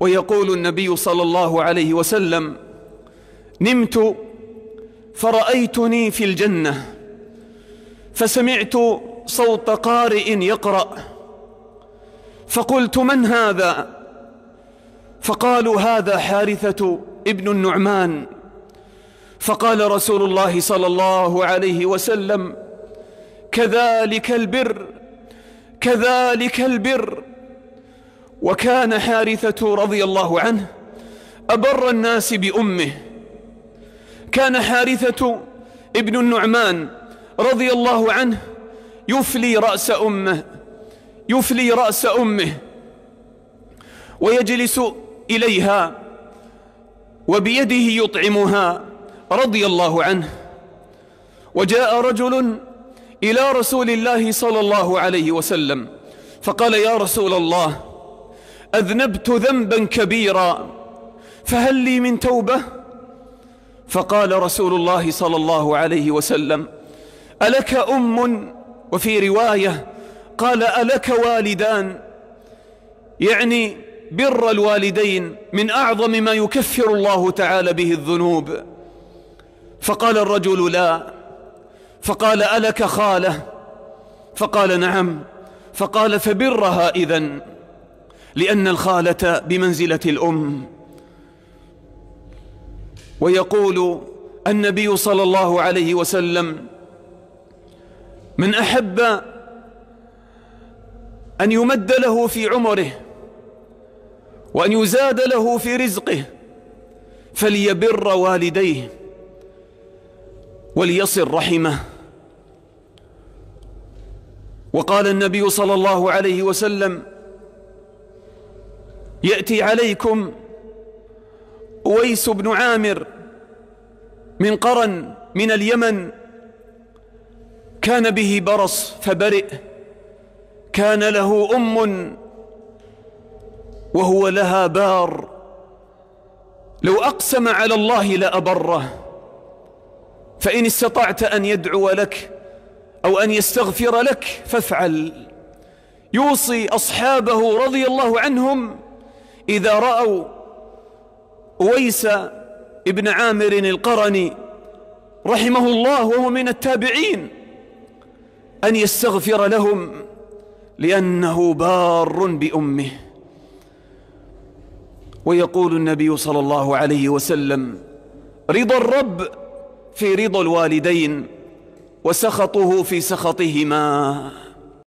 ويقول النبي صلى الله عليه وسلم نمت فرأيتني في الجنة فسمعت صوت قارئ يقرأ فقلت من هذا فقالوا هذا حارثة ابن النعمان فقال رسول الله صلى الله عليه وسلم كذلك البر كذلك البر وكان حارثة رضي الله عنه أبر الناس بأمه كان حارثة ابن النعمان رضي الله عنه يفلي رأس أمه يفلي رأس أمه ويجلس إليها وبيده يطعمها رضي الله عنه وجاء رجل إلى رسول الله صلى الله عليه وسلم فقال يا رسول الله أذنبت ذنبا كبيرا فهل لي من توبة فقال رسول الله صلى الله عليه وسلم ألك أم وفي رواية قال ألك والدان يعني بر الوالدين من أعظم ما يكفر الله تعالى به الذنوب فقال الرجل لا فقال ألك خاله فقال نعم فقال فبرها إذن لأن الخالة بمنزلة الأم ويقول النبي صلى الله عليه وسلم من أحب أن يمد له في عمره وأن يزاد له في رزقه فليبر والديه وليصل رحمه وقال النبي صلى الله عليه وسلم يأتي عليكم اويس بن عامر من قرن من اليمن كان به برص فبرئ كان له أم وهو لها بار لو أقسم على الله لأبره فإن استطعت أن يدعو لك أو أن يستغفر لك فافعل يوصي أصحابه رضي الله عنهم إذا رأوا أويس ابن عامر القرني رحمه الله وهو من التابعين أن يستغفر لهم لأنه بار بأمه ويقول النبي صلى الله عليه وسلم رضا الرب في رضا الوالدين وسخطه في سخطهما